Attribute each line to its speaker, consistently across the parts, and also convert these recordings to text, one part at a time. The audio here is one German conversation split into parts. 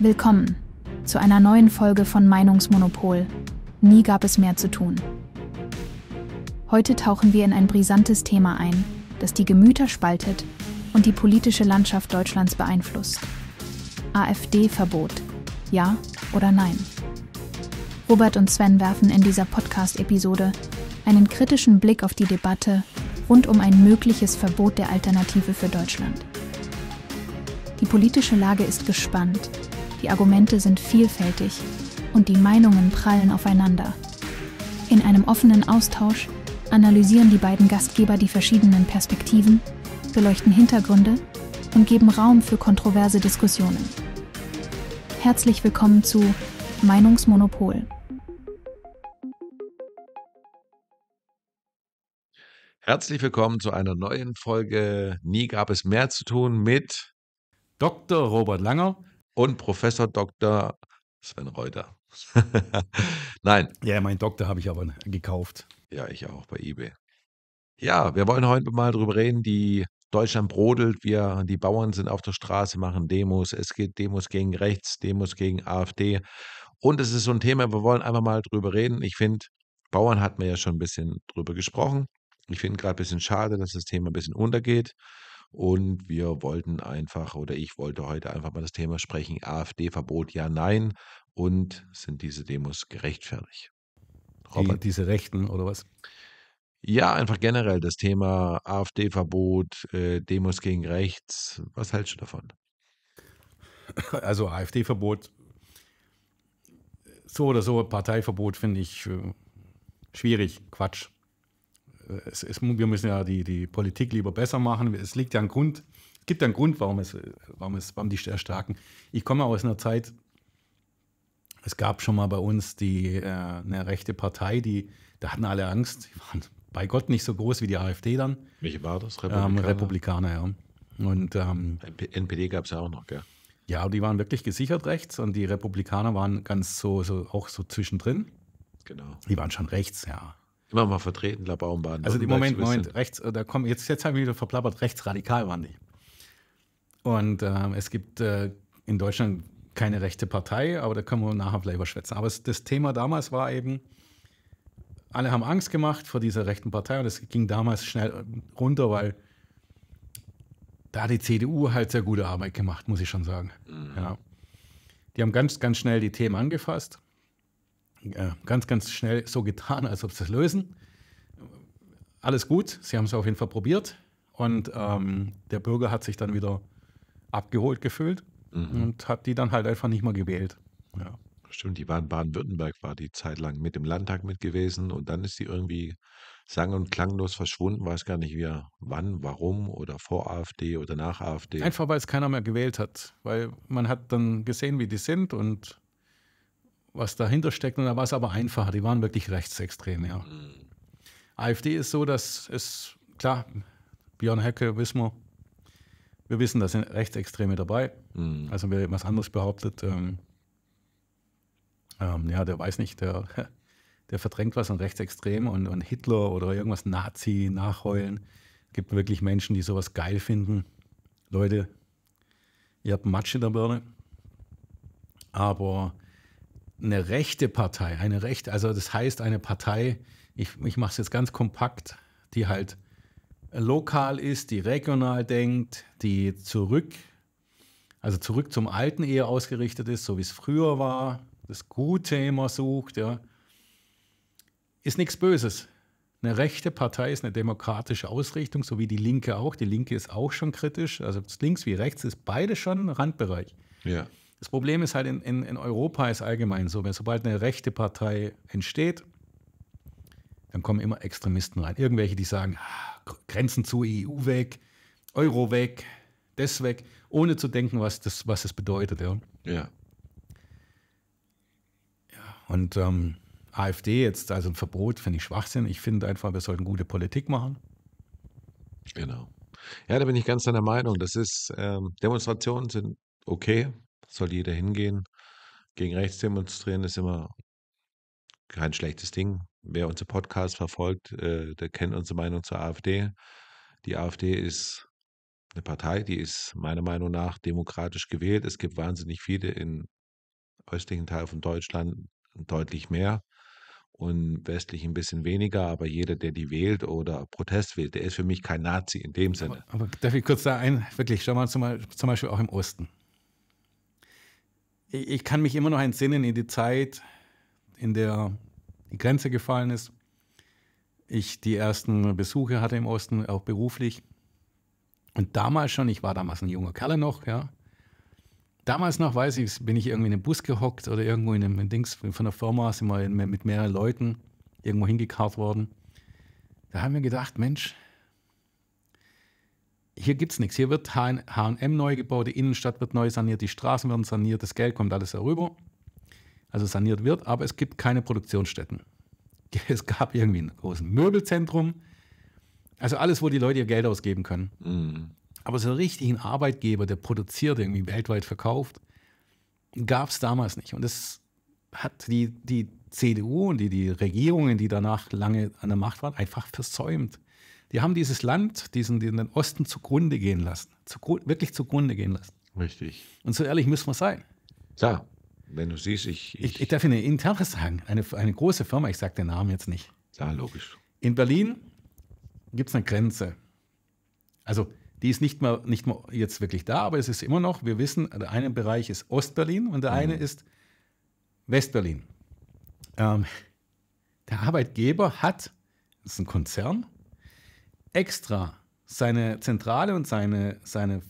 Speaker 1: Willkommen zu einer neuen Folge von Meinungsmonopol. Nie gab es mehr zu tun. Heute tauchen wir in ein brisantes Thema ein, das die Gemüter spaltet und die politische Landschaft Deutschlands beeinflusst. AfD-Verbot. Ja oder nein? Robert und Sven werfen in dieser Podcast-Episode einen kritischen Blick auf die Debatte rund um ein mögliches Verbot der Alternative für Deutschland. Die politische Lage ist gespannt die Argumente sind vielfältig und die Meinungen prallen aufeinander. In einem offenen Austausch analysieren die beiden Gastgeber die verschiedenen Perspektiven, beleuchten Hintergründe und geben Raum für kontroverse Diskussionen. Herzlich willkommen zu Meinungsmonopol.
Speaker 2: Herzlich willkommen zu einer neuen Folge Nie gab es mehr zu tun mit Dr. Robert Langer und Professor Dr. Sven Reuter. Nein.
Speaker 1: Ja, mein Doktor habe
Speaker 2: ich aber gekauft. Ja, ich auch bei eBay. Ja, wir wollen heute mal drüber reden, die Deutschland brodelt, wir, die Bauern sind auf der Straße, machen Demos, es geht Demos gegen rechts, Demos gegen AfD. Und es ist so ein Thema, wir wollen einfach mal drüber reden. Ich finde, Bauern hat man ja schon ein bisschen drüber gesprochen. Ich finde gerade ein bisschen schade, dass das Thema ein bisschen untergeht. Und wir wollten einfach, oder ich wollte heute einfach mal das Thema sprechen, AfD-Verbot ja, nein. Und sind diese Demos gerechtfertigt? Robert. Die, diese Rechten oder was? Ja, einfach generell das Thema AfD-Verbot, äh, Demos gegen rechts. Was hältst du davon?
Speaker 1: Also AfD-Verbot, so oder so, Parteiverbot finde ich äh, schwierig, Quatsch es, es, wir müssen ja die, die Politik lieber besser machen. Es liegt ja ein Grund, gibt ja einen Grund, warum es, warum es, warum die erstarken. Ich komme aus einer Zeit, es gab schon mal bei uns die, äh, eine rechte Partei, die, da hatten alle Angst, die waren bei Gott nicht so groß wie die AfD dann. Welche war das? Ähm, Republikaner? Ähm, Republikaner, ja. Und, ähm, NPD gab es ja auch noch, gell? Ja, die waren wirklich gesichert rechts und die Republikaner waren ganz so, so auch so zwischendrin. Genau. Die waren schon rechts, ja.
Speaker 2: Immer mal vertreten, La Baumbahn. Also im Moment, Moment,
Speaker 1: rechts, äh, da kommen, jetzt, jetzt habe ich wieder verplappert, rechtsradikal waren die. Und äh, es gibt äh, in Deutschland keine rechte Partei, aber da können wir nachher vielleicht überschwätzen. Aber es, das Thema damals war eben, alle haben Angst gemacht vor dieser rechten Partei und es ging damals schnell äh, runter, weil da die CDU halt sehr gute Arbeit gemacht, muss ich schon sagen. Mhm. Ja. Die haben ganz, ganz schnell die Themen angefasst äh, ganz, ganz schnell so getan, als ob sie es lösen. Alles gut, sie haben es auf jeden Fall probiert. Und ähm, der Bürger hat sich dann wieder abgeholt
Speaker 2: gefühlt mhm. und hat die dann halt einfach nicht mehr gewählt. Ja. Stimmt, die war in Baden-Württemberg, war die Zeit lang mit dem Landtag mit gewesen und dann ist die irgendwie sang- und klanglos verschwunden, weiß gar nicht wie, wann, warum oder vor AfD oder nach AfD. Einfach
Speaker 1: weil es keiner mehr gewählt hat, weil man hat dann gesehen, wie die sind und was dahinter steckt. Und da war es aber einfacher. Die waren wirklich rechtsextrem, ja. Mhm. AfD ist so, dass es, klar, Björn Hecke, Wismar, wir, wissen, da sind Rechtsextreme dabei. Mhm. Also wer etwas anderes behauptet, ähm, ähm, ja, der weiß nicht, der, der verdrängt was an Rechtsextrem und, und Hitler oder irgendwas Nazi nachheulen. Es gibt wirklich Menschen, die sowas geil finden. Leute, ihr habt Matsch in der Birne. Aber eine rechte Partei, eine rechte, also das heißt eine Partei, ich, ich mache es jetzt ganz kompakt, die halt lokal ist, die regional denkt, die zurück, also zurück zum Alten eher ausgerichtet ist, so wie es früher war, das Gute immer sucht, ja, ist nichts Böses. Eine rechte Partei ist eine demokratische Ausrichtung, so wie die Linke auch. Die Linke ist auch schon kritisch. Also links wie rechts ist beide schon ein Randbereich. Ja. Das Problem ist halt, in, in, in Europa ist allgemein so, wenn sobald eine rechte Partei entsteht, dann kommen immer Extremisten rein. Irgendwelche, die sagen, ah, Grenzen zu EU weg, Euro weg, das weg, ohne zu denken, was das, was das bedeutet. Ja.
Speaker 2: ja. Und
Speaker 1: ähm, AfD jetzt, also ein Verbot, finde ich Schwachsinn. Ich finde einfach, wir sollten gute Politik machen.
Speaker 2: Genau. Ja, da bin ich ganz deiner Meinung. Das ist, ähm, Demonstrationen sind okay, soll jeder hingehen. Gegen rechts demonstrieren ist immer kein schlechtes Ding. Wer unseren Podcast verfolgt, äh, der kennt unsere Meinung zur AfD. Die AfD ist eine Partei, die ist meiner Meinung nach demokratisch gewählt. Es gibt wahnsinnig viele im östlichen Teil von Deutschland deutlich mehr und westlich ein bisschen weniger, aber jeder, der die wählt oder Protest wählt, der ist für mich kein Nazi in dem Sinne.
Speaker 1: Aber, aber darf ich kurz da ein, wirklich, schau mal zum, zum Beispiel auch im Osten ich, ich kann mich immer noch entsinnen in die Zeit, in der die Grenze gefallen ist. Ich die ersten Besuche hatte im Osten, auch beruflich. Und damals schon, ich war damals ein junger Kerl noch, ja. Damals noch, weiß ich, bin ich irgendwie in den Bus gehockt oder irgendwo in einem Dings von der Firma, sind wir mit mehreren Leuten irgendwo hingekarrt worden. Da haben wir gedacht, Mensch, hier gibt es nichts. Hier wird HM neu gebaut, die Innenstadt wird neu saniert, die Straßen werden saniert, das Geld kommt alles herüber. Also saniert wird, aber es gibt keine Produktionsstätten. Es gab irgendwie ein großes Möbelzentrum. Also alles, wo die Leute ihr Geld ausgeben können. Mhm. Aber so richtig einen Arbeitgeber, der produziert, irgendwie weltweit verkauft, gab es damals nicht. Und das hat die, die CDU und die, die Regierungen, die danach lange an der Macht waren, einfach versäumt. Die haben dieses Land, diesen, den Osten zugrunde gehen lassen. Zugru wirklich zugrunde gehen lassen. Richtig. Und so ehrlich müssen wir sein. Ja, wenn du siehst, ich. Ich, ich, ich darf Ihnen interne sagen, eine, eine große Firma, ich sage den Namen jetzt nicht. Ja, logisch. In Berlin gibt es eine Grenze. Also die ist nicht mehr, nicht mal jetzt wirklich da, aber es ist immer noch, wir wissen, der eine Bereich ist Ostberlin und der mhm. eine ist Westberlin. Ähm, der Arbeitgeber hat, das ist ein Konzern, extra seine Zentrale und seine, seine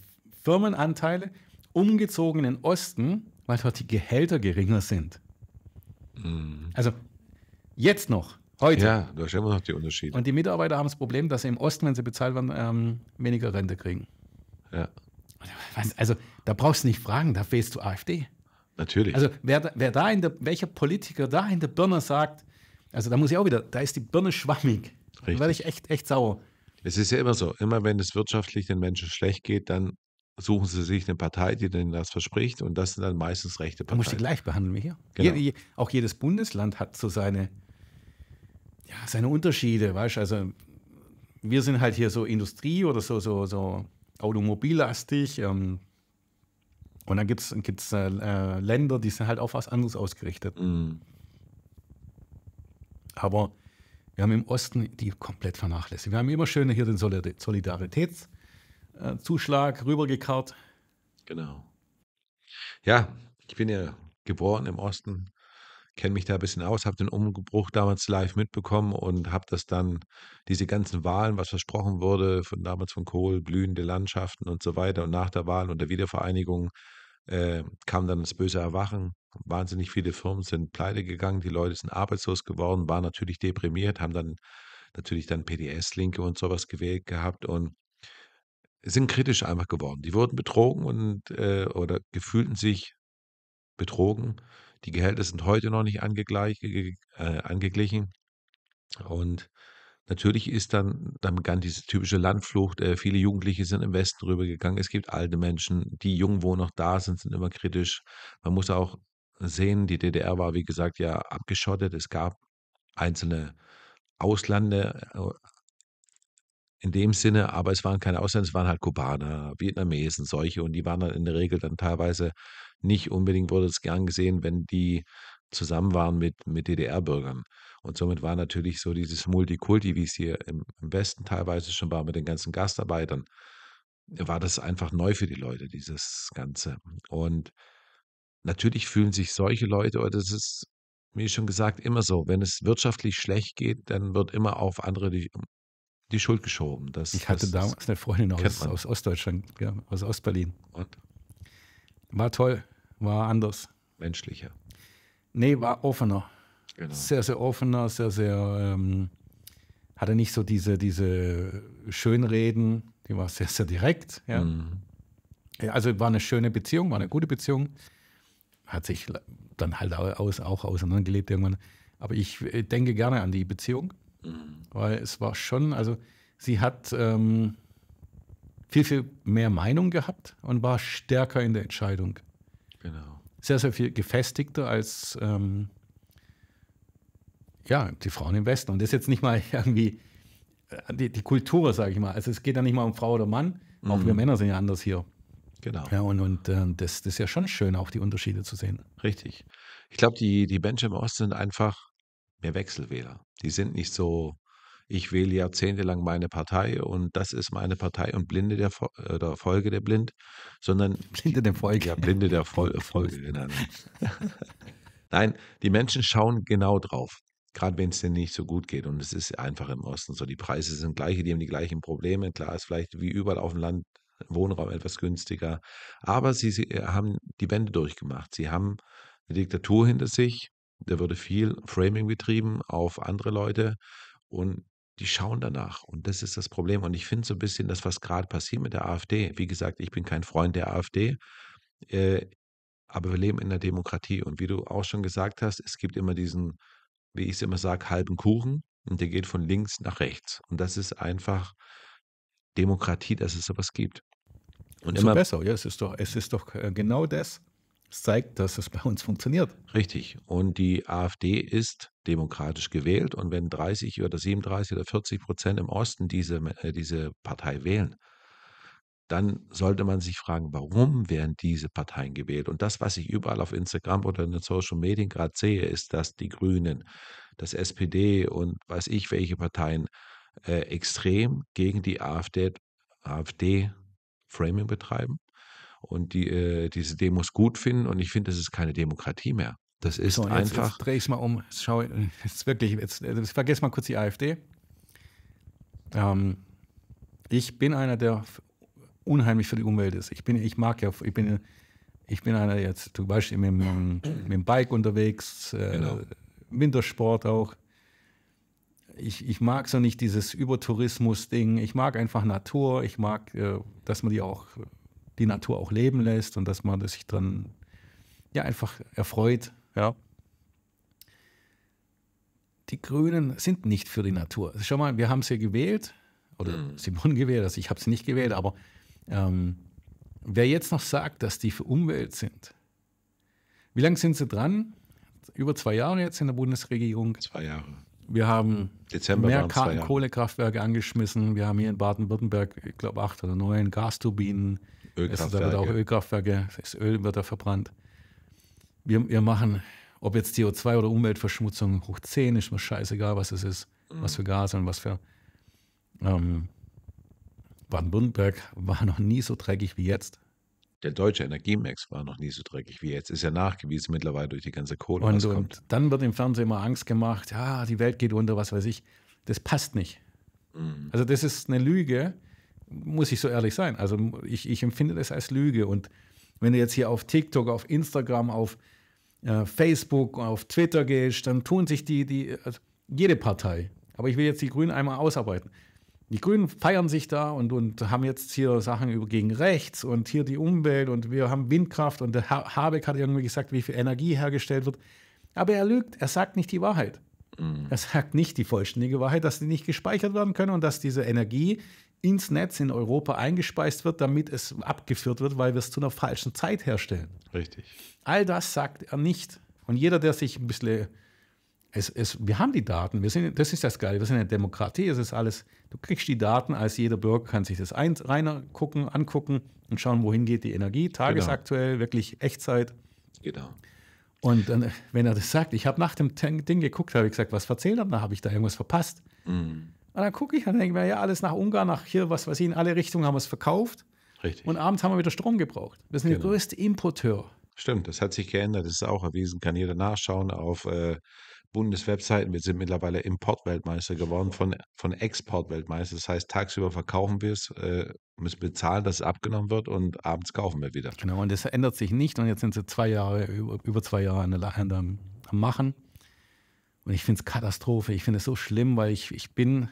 Speaker 1: Firmenanteile umgezogen in den Osten, weil dort die Gehälter geringer sind. Mhm. Also jetzt noch, heute. Ja, da ist immer noch die Unterschiede. Und die Mitarbeiter haben das Problem, dass sie im Osten, wenn sie bezahlt werden, ähm, weniger Rente kriegen. Ja. Also da brauchst du nicht fragen, da wählst du AfD. Natürlich. Also wer, wer da in der, welcher Politiker da in der Birne sagt, also da muss ich auch wieder, da ist die Birne schwammig. Richtig. Da werde ich echt, echt sauer.
Speaker 2: Es ist ja immer so, immer wenn es wirtschaftlich den Menschen schlecht geht, dann suchen sie sich eine Partei, die denen das verspricht und das sind dann meistens rechte Parteien. Man muss die gleich behandeln, Micha. Genau. Je, auch jedes Bundesland
Speaker 1: hat so seine, ja, seine Unterschiede, weißt du, also wir sind halt hier so Industrie oder so, so, so automobillastig. Ähm, und dann gibt es äh, äh, Länder, die sind halt auf was anderes ausgerichtet. Mm. Aber wir haben im Osten die komplett vernachlässigt. Wir haben immer schön hier den Solidaritätszuschlag rübergekarrt. Genau.
Speaker 2: Ja, ich bin ja geboren im Osten, kenne mich da ein bisschen aus, habe den Umbruch damals live mitbekommen und habe das dann, diese ganzen Wahlen, was versprochen wurde, von damals von Kohl, blühende Landschaften und so weiter und nach der Wahl und der Wiedervereinigung, äh, kam dann das böse Erwachen. Wahnsinnig viele Firmen sind pleite gegangen, die Leute sind arbeitslos geworden, waren natürlich deprimiert, haben dann natürlich dann PDS-Linke und sowas gewählt gehabt und sind kritisch einfach geworden. Die wurden betrogen und äh, oder gefühlten sich betrogen. Die Gehälter sind heute noch nicht äh, angeglichen. Und Natürlich ist dann, dann begann diese typische Landflucht. Äh, viele Jugendliche sind im Westen rübergegangen. Es gibt alte Menschen, die jung, wo noch da sind, sind immer kritisch. Man muss auch sehen, die DDR war, wie gesagt, ja abgeschottet. Es gab einzelne Ausländer, äh, in dem Sinne, aber es waren keine Ausländer, es waren halt Kubaner, Vietnamesen, solche und die waren dann in der Regel dann teilweise nicht unbedingt, wurde es gern gesehen, wenn die zusammen waren mit, mit DDR-Bürgern. Und somit war natürlich so dieses Multikulti, wie es hier im, Westen teilweise schon war, mit den ganzen Gastarbeitern, war das einfach neu für die Leute, dieses Ganze. Und natürlich fühlen sich solche Leute, oder das ist, wie schon gesagt, immer so, wenn es wirtschaftlich schlecht geht, dann wird immer auf andere die, die Schuld geschoben. Das, ich hatte das, damals eine Freundin aus, aus Ostdeutschland, ja, aus Ostberlin. Und?
Speaker 1: War toll, war anders. Menschlicher. Nee, war offener. Genau. Sehr, sehr offener, sehr, sehr, ähm, hatte nicht so diese, diese Schönreden, die war sehr, sehr direkt. Ja. Mhm. Also war eine schöne Beziehung, war eine gute Beziehung. Hat sich dann halt aus, auch auseinandergelebt irgendwann. Aber ich äh, denke gerne an die Beziehung, mhm. weil es war schon, also sie hat ähm, viel, viel mehr Meinung gehabt und war stärker in der Entscheidung. Genau. Sehr, sehr viel gefestigter als ähm, ja, die Frauen im Westen. Und das ist jetzt nicht mal irgendwie äh, die, die Kultur, sage ich mal. Also es geht ja nicht mal um Frau oder Mann. Auch mhm. wir Männer sind ja anders hier. Genau. Ja, und, und äh,
Speaker 2: das, das ist ja schon schön, auch die Unterschiede zu sehen. Richtig. Ich glaube, die, die Menschen im Osten sind einfach mehr Wechselwähler. Die sind nicht so, ich wähle jahrzehntelang meine Partei und das ist meine Partei und Blinde der, äh, der Folge der Blind, sondern. Blinde der Folge. Ja, Blinde der Fol Folge. Genau. Nein, die Menschen schauen genau drauf. Gerade wenn es denen nicht so gut geht. Und es ist einfach im Osten so. Die Preise sind gleiche, die haben die gleichen Probleme. Klar ist vielleicht wie überall auf dem Land Wohnraum etwas günstiger. Aber sie, sie äh, haben die Wende durchgemacht. Sie haben eine Diktatur hinter sich. Da wurde viel Framing betrieben auf andere Leute. Und die schauen danach. Und das ist das Problem. Und ich finde so ein bisschen das, was gerade passiert mit der AfD. Wie gesagt, ich bin kein Freund der AfD. Äh, aber wir leben in einer Demokratie. Und wie du auch schon gesagt hast, es gibt immer diesen wie ich es immer sage, halben Kuchen und der geht von links nach rechts. Und das ist einfach Demokratie, dass es sowas gibt. Und immer besser,
Speaker 1: ja, es ist doch, es ist doch äh, genau das. Es
Speaker 2: zeigt, dass es bei uns funktioniert. Richtig. Und die AfD ist demokratisch gewählt. Und wenn 30 oder 37 oder 40 Prozent im Osten diese, äh, diese Partei wählen, dann sollte man sich fragen, warum werden diese Parteien gewählt? Und das, was ich überall auf Instagram oder in den Social Medien gerade sehe, ist, dass die Grünen, das SPD und weiß ich welche Parteien äh, extrem gegen die AfD, AfD Framing betreiben und die, äh, diese Demos gut finden. Und ich finde, das ist keine Demokratie mehr. Das ist so, jetzt, einfach. Jetzt
Speaker 1: drehe ich es mal um. schau, äh, jetzt wirklich, jetzt, jetzt also vergiss mal kurz die AfD. Ähm, ich bin einer der unheimlich für die Umwelt ist. Ich bin, ich mag ja, ich bin, ich bin einer jetzt zum Beispiel mit, mit dem Bike unterwegs, äh, genau. Wintersport auch. Ich, ich mag so nicht dieses Übertourismus-Ding. Ich mag einfach Natur. Ich mag, äh, dass man die auch, die Natur auch leben lässt und dass man sich dann ja einfach erfreut. Ja die Grünen sind nicht für die Natur. Schau mal, wir haben sie gewählt, oder mhm. wurden gewählt, also ich habe sie nicht gewählt, aber ähm, wer jetzt noch sagt, dass die für Umwelt sind, wie lange sind sie dran? Über zwei Jahre jetzt in der Bundesregierung. Zwei Jahre. Wir haben Dezember mehr Kohlekraftwerke angeschmissen. Wir haben hier in Baden-Württemberg, ich glaube, acht oder neun Gasturbinen. Ölkraftwerke. Es, da wird auch Ölkraftwerke, das Öl wird da verbrannt. Wir, wir machen, ob jetzt CO2 oder Umweltverschmutzung hoch 10, ist mir scheißegal, was es ist, mhm. was für Gas und was für ähm, Baden-Württemberg war noch nie so dreckig wie jetzt. Der deutsche
Speaker 2: Energiemix war noch nie so dreckig wie jetzt. Ist ja nachgewiesen mittlerweile durch die ganze Kohle. Und, und
Speaker 1: dann wird im Fernsehen immer Angst gemacht, ja, die Welt geht unter, was weiß ich. Das passt nicht. Mhm. Also das ist eine Lüge, muss ich so ehrlich sein. Also ich, ich empfinde das als Lüge. Und wenn du jetzt hier auf TikTok, auf Instagram, auf äh, Facebook, auf Twitter gehst, dann tun sich die, die also jede Partei. Aber ich will jetzt die Grünen einmal ausarbeiten die Grünen feiern sich da und, und haben jetzt hier Sachen gegen rechts und hier die Umwelt und wir haben Windkraft und der ha Habeck hat irgendwie gesagt, wie viel Energie hergestellt wird. Aber er lügt, er sagt nicht die Wahrheit. Mhm. Er sagt nicht die vollständige Wahrheit, dass die nicht gespeichert werden können und dass diese Energie ins Netz in Europa eingespeist wird, damit es abgeführt wird, weil wir es zu einer falschen Zeit herstellen. Richtig. All das sagt er nicht. Und jeder, der sich ein bisschen es, es, wir haben die Daten. Wir sind, das ist das Geile. Wir sind eine Demokratie. Es ist alles. Du kriegst die Daten als jeder Bürger, kann sich das ein, rein gucken, angucken und schauen, wohin geht die Energie. Tagesaktuell, genau. wirklich Echtzeit. Genau. Und dann, wenn er das sagt, ich habe nach dem Ding geguckt, habe ich gesagt, was verzählt er? Da habe ich da irgendwas verpasst. Mhm. Und dann gucke ich dann denke ich mir, ja, alles nach Ungarn, nach hier, was weiß ich, in alle Richtungen haben wir es verkauft. Richtig. Und abends haben wir wieder Strom gebraucht.
Speaker 2: Wir sind genau. der größte Importeur. Stimmt, das hat sich geändert. Das ist auch erwiesen. Kann jeder nachschauen auf äh, Bundeswebseiten. Wir sind mittlerweile Importweltmeister geworden von, von Exportweltmeister. Das heißt, tagsüber verkaufen wir es, äh, müssen bezahlen, dass es abgenommen wird und abends kaufen wir wieder. Genau, und das
Speaker 1: ändert sich nicht. Und jetzt sind sie zwei Jahre, über zwei Jahre an der, an der, am Machen. Und ich finde es Katastrophe. Ich finde es so schlimm, weil ich, ich bin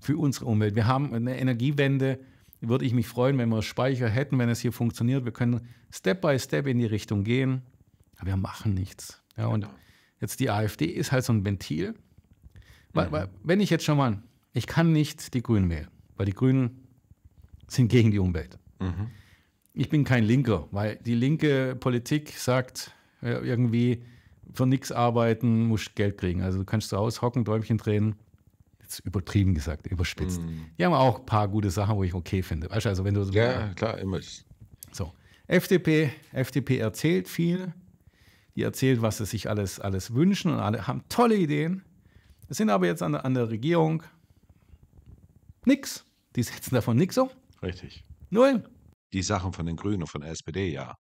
Speaker 1: für unsere Umwelt. Wir haben eine Energiewende, würde ich mich freuen, wenn wir Speicher hätten, wenn es hier funktioniert. Wir können Step by Step in die Richtung gehen, aber wir machen nichts. Ja, und genau. Jetzt die AfD ist halt so ein Ventil. Weil, mhm. weil, wenn ich jetzt schon mal, ich kann nicht die Grünen wählen, weil die Grünen sind gegen die Umwelt. Mhm. Ich bin kein Linker, weil die linke Politik sagt äh, irgendwie, für nichts arbeiten, musst Geld kriegen. Also du kannst zu Hause Däumchen drehen. Jetzt übertrieben gesagt, überspitzt. Mhm. Die haben auch ein paar gute Sachen, wo ich okay finde. Weißt du, also wenn du ja, klar, immer. So. FDP, FDP erzählt viel, die erzählt, was sie sich alles, alles wünschen und alle haben tolle Ideen. Es sind aber jetzt an der, an der Regierung
Speaker 2: nichts. Die setzen davon nichts um. Richtig. Null. Die Sachen von den Grünen und von der SPD, ja.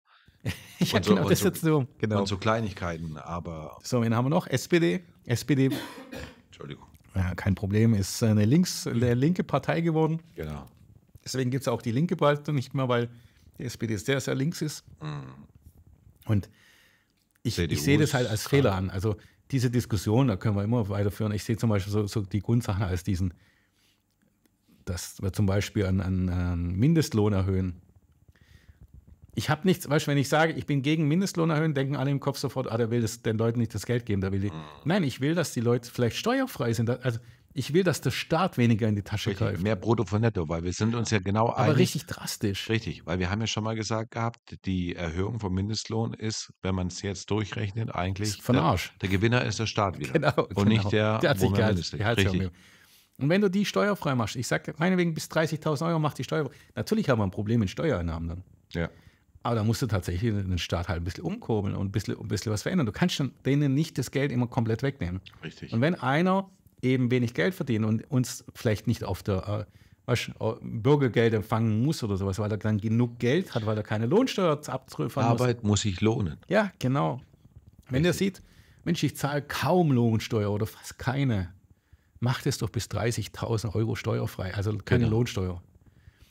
Speaker 2: ja, und so, genau, das so, jetzt so. Genau. Und so Kleinigkeiten, aber. So, wen haben wir noch?
Speaker 1: SPD. SPD. Entschuldigung. Ja, kein Problem, ist eine links, eine linke Partei geworden. Genau. Deswegen gibt es auch die Linke bald nicht mehr, weil die SPD sehr, sehr links ist. Mhm. Und ich, ich sehe das halt als Fehler an. Also diese Diskussion, da können wir immer weiterführen. Ich sehe zum Beispiel so, so die Grundsachen als diesen, dass wir zum Beispiel einen, einen Mindestlohn erhöhen. Ich habe nichts, weißt du, wenn ich sage, ich bin gegen Mindestlohn erhöhen, denken alle im Kopf sofort, ah, der will das, den Leuten nicht das Geld geben, der will die. Mhm.
Speaker 2: Nein, ich will, dass die Leute vielleicht steuerfrei sind. Also ich will, dass der Staat weniger in die Tasche richtig, greift. Mehr Brutto von Netto, weil wir sind uns ja genau Aber einig. Aber richtig drastisch. Richtig, weil wir haben ja schon mal gesagt gehabt, die Erhöhung vom Mindestlohn ist, wenn man es jetzt durchrechnet, eigentlich von Arsch. Der, Gewinner ist der Staat wieder genau, und genau. nicht der, der hat sich gehalten, Richtig.
Speaker 1: Und wenn du die steuerfrei machst, ich sage meinetwegen bis 30.000 Euro macht die Steuer. Natürlich haben wir ein Problem mit Steuereinnahmen dann. Ja. Aber da musst du tatsächlich den Staat halt ein bisschen umkurbeln und ein bisschen, ein bisschen was verändern. Du kannst denen nicht das Geld immer komplett wegnehmen. Richtig. Und wenn einer eben wenig Geld verdienen und uns vielleicht nicht auf der äh, Bürgergeld empfangen muss oder sowas, weil er dann genug Geld hat, weil er keine Lohnsteuer abtrüffeln muss. Arbeit muss sich lohnen. Ja, genau. Wenn er sieht, Mensch, ich zahle kaum Lohnsteuer oder fast keine, macht es doch bis 30.000 Euro steuerfrei, also keine genau. Lohnsteuer.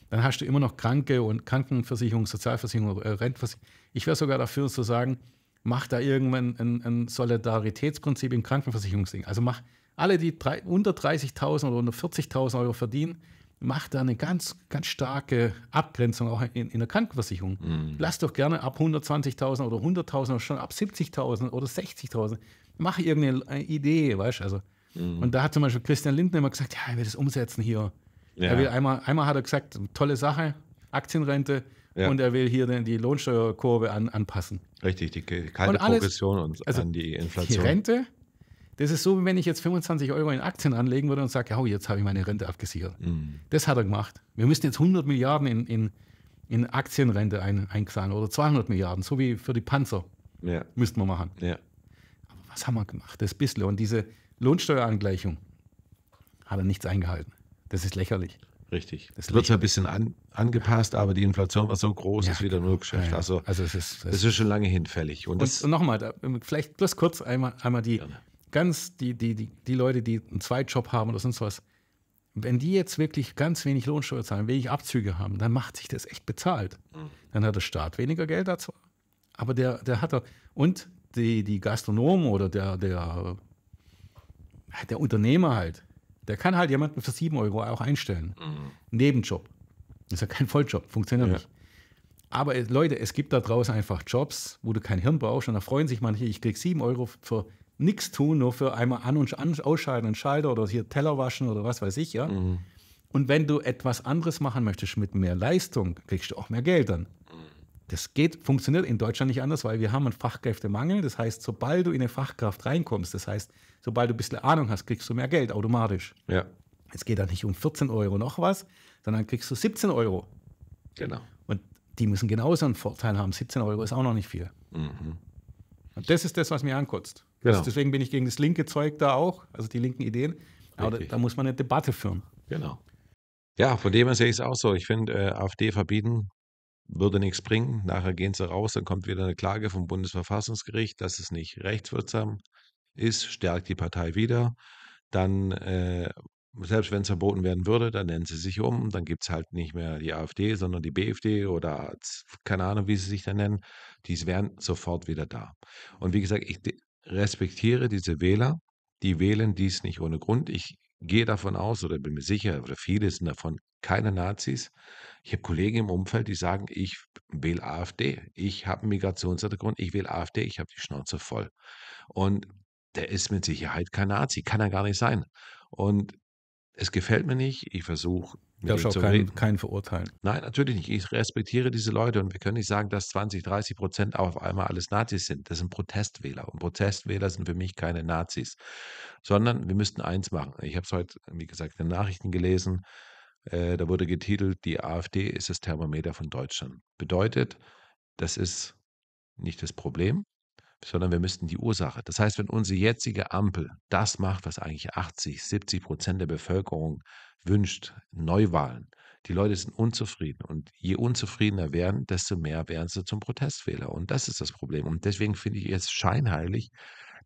Speaker 1: Dann hast du immer noch Kranke und Krankenversicherung, Sozialversicherung, äh, Rentenversicherung. Ich wäre sogar dafür zu sagen, mach da irgendwann ein, ein Solidaritätsprinzip im Krankenversicherungsding. Also mach alle, die drei, unter 30.000 oder unter 40.000 Euro verdienen, mach da eine ganz, ganz starke Abgrenzung auch in, in der Krankenversicherung. Mhm. Lass doch gerne ab 120.000 oder 100.000 oder schon ab 70.000 oder 60.000. Mach irgendeine äh, Idee, weißt du? Also. Mhm. Und da hat zum Beispiel Christian Lindner immer gesagt, ja, ich will das umsetzen hier. Ja. Er will einmal, einmal hat er gesagt, tolle Sache, Aktienrente, ja. Und er will hier die Lohnsteuerkurve an, anpassen.
Speaker 2: Richtig, die kalte alles, Progression und also an die Inflation. Die Rente,
Speaker 1: das ist so, wie wenn ich jetzt 25 Euro in Aktien anlegen würde und sage, oh, jetzt habe ich meine Rente abgesichert. Mhm. Das hat er gemacht. Wir müssen jetzt 100 Milliarden in, in, in Aktienrente ein, einzahlen oder 200 Milliarden, so wie für die Panzer. Ja. Müssten wir machen. Ja. Aber was haben wir gemacht? Das bisschen. Und diese Lohnsteuerangleichung hat er nichts eingehalten. Das ist lächerlich. Richtig. Es wird zwar ein
Speaker 2: bisschen an, angepasst, aber die Inflation war so groß, ja, ist wieder nur Geschäft. Ja, ja. Also, also es, ist, es ist schon lange hinfällig. Und, und,
Speaker 1: und nochmal, ähm, vielleicht bloß kurz einmal, einmal die gerne. ganz, die, die, die, die Leute, die einen Zweitjob haben oder sonst was, wenn die jetzt wirklich ganz wenig Lohnsteuer zahlen, wenig Abzüge haben, dann macht sich das echt bezahlt. Mhm. Dann hat der Staat weniger Geld dazu. Aber der, der hat er. Und die, die Gastronomen oder der, der, äh, der Unternehmer halt, der kann halt jemanden für 7 Euro auch einstellen. Mhm. Nebenjob. Ist ja kein Volljob, funktioniert ja. nicht. Aber äh, Leute, es gibt da draußen einfach Jobs, wo du kein Hirn brauchst und da freuen sich manche, ich krieg 7 Euro für nichts tun, nur für einmal an- und ausschalten und Schalter oder hier Teller waschen oder was weiß ich, ja. Mhm. Und wenn du etwas anderes machen möchtest mit mehr Leistung, kriegst du auch mehr Geld dann. Das geht, funktioniert in Deutschland nicht anders, weil wir haben einen Fachkräftemangel. Das heißt, sobald du in eine Fachkraft reinkommst, das heißt, sobald du ein bisschen Ahnung hast, kriegst du mehr Geld automatisch. Ja. Es geht dann nicht um 14 Euro noch was, sondern kriegst du 17 Euro. Genau. Und die müssen genauso einen Vorteil haben. 17 Euro ist auch noch nicht viel. Mhm. Und das ist das, was mir ankotzt. Genau. Also deswegen bin ich gegen das linke Zeug da auch, also die linken Ideen. Aber da, da, muss man eine Debatte führen. Genau.
Speaker 2: Ja, von dem her sehe ich es auch so. Ich finde, äh, AfD verbieten würde nichts bringen. Nachher gehen sie raus, dann kommt wieder eine Klage vom Bundesverfassungsgericht, dass es nicht rechtswirksam ist, stärkt die Partei wieder. Dann, äh, selbst wenn es verboten werden würde, dann nennen sie sich um, dann gibt es halt nicht mehr die AfD, sondern die BFD oder keine Ahnung, wie sie sich da nennen. Die wären sofort wieder da. Und wie gesagt, ich respektiere diese Wähler, die wählen dies nicht ohne Grund. Ich gehe davon aus oder bin mir sicher, oder viele sind davon keine Nazis, ich habe Kollegen im Umfeld, die sagen, ich wähle AfD, ich habe einen Migrationshintergrund, ich wähle AfD, ich habe die Schnauze voll. Und der ist mit Sicherheit kein Nazi, kann er gar nicht sein. Und es gefällt mir nicht, ich versuche. Darf Darfst auch keinen, keinen verurteilen. Nein, natürlich nicht. Ich respektiere diese Leute und wir können nicht sagen, dass 20, 30 Prozent auf einmal alles Nazis sind. Das sind Protestwähler und Protestwähler sind für mich keine Nazis, sondern wir müssten eins machen. Ich habe es heute, wie gesagt, in den Nachrichten gelesen. Äh, da wurde getitelt, die AfD ist das Thermometer von Deutschland. Bedeutet, das ist nicht das Problem, sondern wir müssten die Ursache. Das heißt, wenn unsere jetzige Ampel das macht, was eigentlich 80, 70 Prozent der Bevölkerung wünscht, Neuwahlen, die Leute sind unzufrieden und je unzufriedener werden, desto mehr werden sie zum Protestwähler. Und das ist das Problem. Und deswegen finde ich es scheinheilig,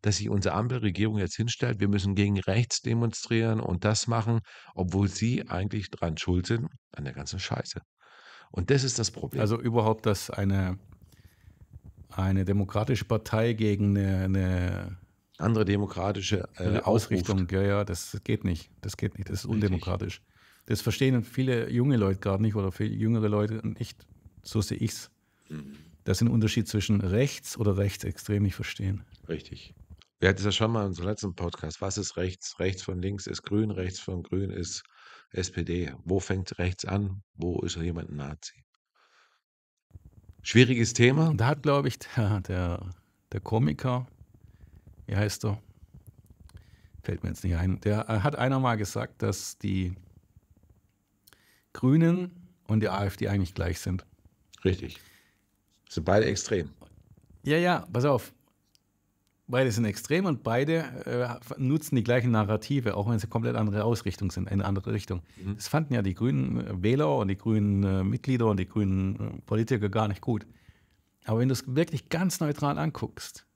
Speaker 2: dass sich unsere Ampelregierung jetzt hinstellt, wir müssen gegen rechts demonstrieren und das machen, obwohl sie eigentlich dran schuld sind an der ganzen Scheiße. Und das ist das Problem. Also überhaupt, dass eine,
Speaker 1: eine demokratische Partei gegen eine, eine andere demokratische äh, Ausrichtung, ja, ja, das geht nicht. Das geht nicht, das ist undemokratisch. Richtig. Das verstehen viele junge Leute gar nicht oder viele jüngere Leute nicht. So sehe ich es. Mhm. Das ist ein Unterschied zwischen rechts oder rechtsextrem nicht verstehen.
Speaker 2: Richtig wir hatten es ja schon mal in unserem letzten Podcast, was ist rechts? Rechts von links ist grün, rechts von grün ist SPD. Wo fängt rechts an? Wo ist jemand ein Nazi? Schwieriges Thema. Da hat, glaube ich, der, der, der, Komiker, wie heißt er?
Speaker 1: Fällt mir jetzt nicht ein. Der äh, hat einer mal gesagt, dass die Grünen und die AfD eigentlich gleich sind. Richtig. Sind beide extrem. Ja, ja, pass auf. Beide sind extrem und beide äh, nutzen die gleichen Narrative, auch wenn sie komplett andere Ausrichtung sind, eine andere Richtung. Mhm. Das fanden ja die grünen äh, Wähler und die grünen äh, Mitglieder und die grünen äh, Politiker gar nicht gut. Aber wenn du es wirklich ganz neutral anguckst,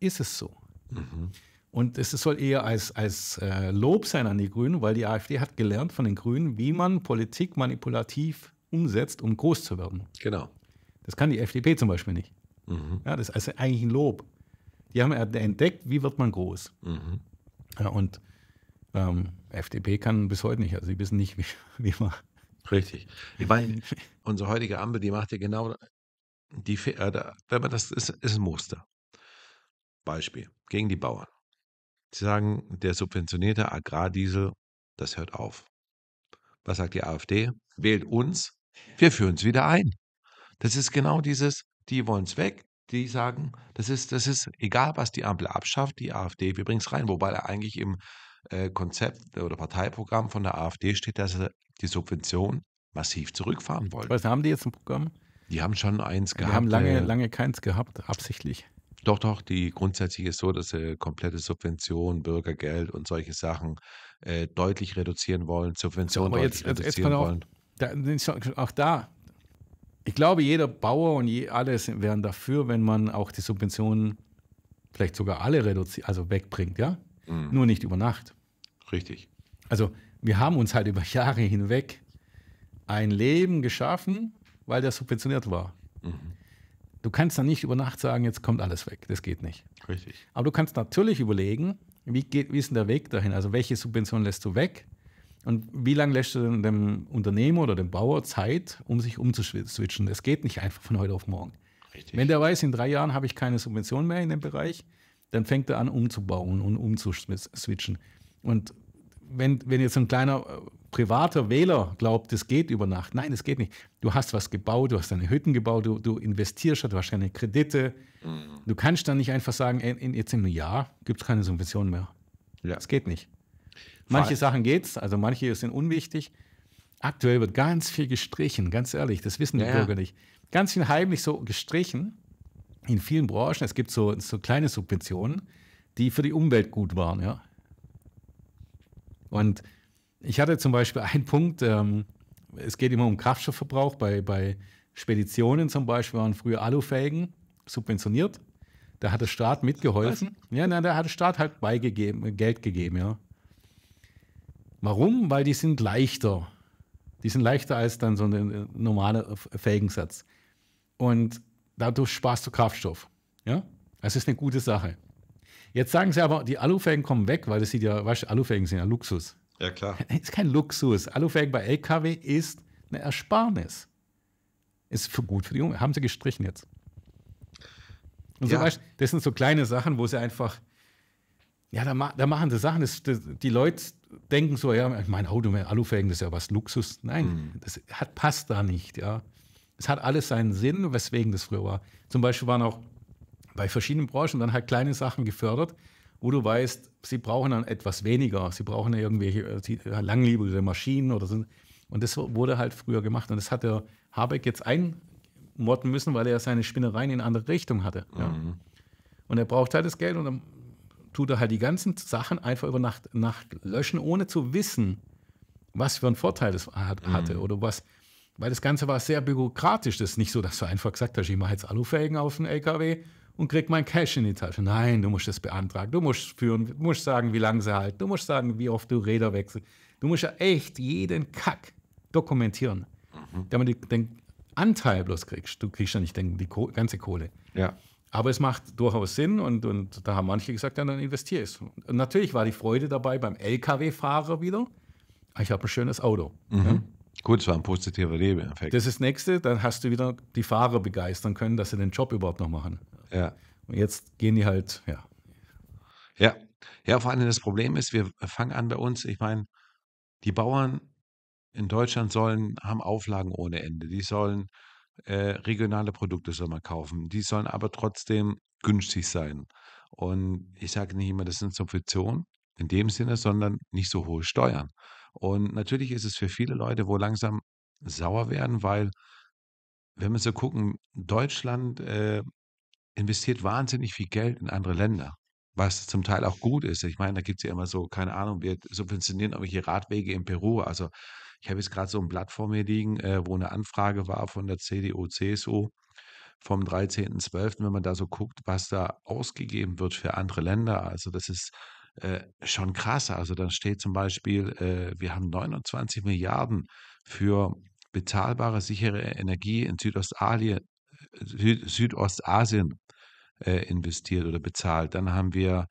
Speaker 1: ist es so. Mhm. Und es soll eher als, als äh, Lob sein an die Grünen, weil die AfD hat gelernt von den Grünen, wie man Politik manipulativ umsetzt, um groß zu werden. Genau. Das kann die FDP zum Beispiel nicht. Mhm. Ja, das ist also eigentlich ein Lob. Die haben entdeckt, wie wird man groß. Mhm. Ja, und ähm, FDP kann bis heute nicht. Also sie wissen nicht, wie, wie man.
Speaker 2: Richtig. Ich meine, unsere heutige Ampel, die macht ja genau die äh, wenn man das ist, ist ein Muster. Beispiel gegen die Bauern. Sie sagen, der subventionierte Agrardiesel, das hört auf. Was sagt die AfD? Wählt uns, wir führen es wieder ein. Das ist genau dieses, die wollen es weg, die sagen, das ist, das ist egal, was die Ampel abschafft, die AfD, wir bringen es rein. Wobei eigentlich im äh, Konzept oder Parteiprogramm von der AfD steht, dass sie die Subvention massiv zurückfahren
Speaker 1: wollen. Was haben die jetzt im Programm?
Speaker 2: Die haben schon eins gehabt. Die haben lange, äh, lange
Speaker 1: keins gehabt, absichtlich.
Speaker 2: Doch, doch, die grundsätzlich ist so, dass sie komplette Subventionen, Bürgergeld und solche Sachen äh, deutlich reduzieren wollen, Subventionen so, deutlich jetzt, reduzieren jetzt
Speaker 1: wollen. Da, auch da, ich glaube, jeder Bauer und je, alle wären dafür, wenn man auch die Subventionen vielleicht sogar alle reduziert, also wegbringt, ja? Mhm. Nur nicht über Nacht. Richtig. Also wir haben uns halt über Jahre hinweg ein Leben geschaffen, weil das subventioniert war. Mhm. Du kannst dann nicht über Nacht sagen, jetzt kommt alles weg. Das geht nicht. Richtig. Aber du kannst natürlich überlegen, wie, geht, wie ist denn der Weg dahin? Also welche Subvention lässt du weg? Und wie lange lässt du denn dem Unternehmer oder dem Bauer Zeit, um sich umzuswitchen? Es geht nicht einfach von heute auf morgen. Richtig. Wenn der weiß, in drei Jahren habe ich keine Subvention mehr in dem Bereich, dann fängt er an umzubauen und umzuswitchen. Und wenn, wenn jetzt ein kleiner äh, privater Wähler glaubt, das geht über Nacht, nein, das geht nicht. Du hast was gebaut, du hast deine Hütten gebaut, du, du investierst, hast wahrscheinlich Kredite. Mhm. Du kannst dann nicht einfach sagen, in, in, jetzt im Jahr gibt es keine Subvention mehr. Ja. Das geht nicht. Manche Sachen geht's, also manche sind unwichtig. Aktuell wird ganz viel gestrichen, ganz ehrlich, das wissen die ja, Bürger ja. nicht. Ganz viel heimlich so gestrichen in vielen Branchen. Es gibt so, so kleine Subventionen, die für die Umwelt gut waren, ja. Und ich hatte zum Beispiel einen Punkt, ähm, es geht immer um Kraftstoffverbrauch. Bei, bei Speditionen zum Beispiel waren früher Alufelgen subventioniert. Da hat der Staat mitgeholfen. Was? Ja, nein, da hat der Staat halt beigegeben, Geld gegeben, ja. Warum? Weil die sind leichter. Die sind leichter als dann so ein äh, normaler äh, Felgensatz. Und dadurch sparst du Kraftstoff. Ja? Das ist eine gute Sache. Jetzt sagen sie aber, die Alufelgen kommen weg, weil das sieht ja, weißt du, Alufelgen sind ja Luxus. Ja, klar. Das ist kein Luxus. Alufelgen bei LKW ist eine Ersparnis. Ist für gut für die Umwelt. Haben sie gestrichen jetzt. Und ja. so, weißt, das sind so kleine Sachen, wo sie einfach, ja, da, da machen sie Sachen, das, das, die Leute denken so, ja, mein Auto mit Alufelgen, das ist ja was Luxus. Nein, mhm. das hat, passt da nicht, ja. Es hat alles seinen Sinn, weswegen das früher war. Zum Beispiel waren auch bei verschiedenen Branchen dann halt kleine Sachen gefördert, wo du weißt, sie brauchen dann etwas weniger. Sie brauchen ja irgendwelche äh, äh, langlebige Maschinen oder so. Und das wurde halt früher gemacht. Und das hat der Habeck jetzt einmotten müssen, weil er seine Spinnereien in andere Richtung hatte. Mhm. Ja. Und er braucht halt das Geld und dann tut er halt die ganzen Sachen einfach über Nacht, Nacht löschen, ohne zu wissen, was für einen Vorteil das hat, mhm. hatte oder was. Weil das Ganze war sehr bürokratisch. Das ist nicht so, dass du einfach gesagt hast, ich mache jetzt Alufelgen auf den LKW und krieg mein Cash in die Tasche. Nein, du musst das beantragen, du musst führen, musst sagen, wie lange sie halten, du musst sagen, wie oft du Räder wechselst. Du musst ja echt jeden Kack dokumentieren, mhm. damit du den Anteil bloß kriegst. Du kriegst ja nicht den, die ganze Kohle. Ja. Aber es macht durchaus Sinn und, und da haben manche gesagt, ja, dann investiere ich Und natürlich war die Freude dabei beim Lkw-Fahrer wieder. Ich habe ein schönes Auto.
Speaker 2: Mhm. Ja. Gut, es war ein positiver Effekt. Das ist
Speaker 1: das Nächste, dann hast du wieder die Fahrer begeistern können, dass sie den Job
Speaker 2: überhaupt noch machen. Ja. Und jetzt gehen die halt, ja. Ja, ja vor allem das Problem ist, wir fangen an bei uns, ich meine, die Bauern in Deutschland sollen, haben Auflagen ohne Ende. Die sollen äh, regionale Produkte soll man kaufen. Die sollen aber trotzdem günstig sein. Und ich sage nicht immer, das sind Subventionen in dem Sinne, sondern nicht so hohe Steuern. Und natürlich ist es für viele Leute, wo langsam sauer werden, weil, wenn wir so gucken, Deutschland äh, investiert wahnsinnig viel Geld in andere Länder, was zum Teil auch gut ist. Ich meine, da gibt es ja immer so, keine Ahnung, wir subventionieren irgendwelche Radwege in Peru. Also ich habe jetzt gerade so ein Blatt vor mir liegen, äh, wo eine Anfrage war von der CDU, CSU vom 13.12., wenn man da so guckt, was da ausgegeben wird für andere Länder. Also das ist äh, schon krass. Also da steht zum Beispiel, äh, wir haben 29 Milliarden für bezahlbare, sichere Energie in Südostalien, Süd Südostasien äh, investiert oder bezahlt. Dann haben wir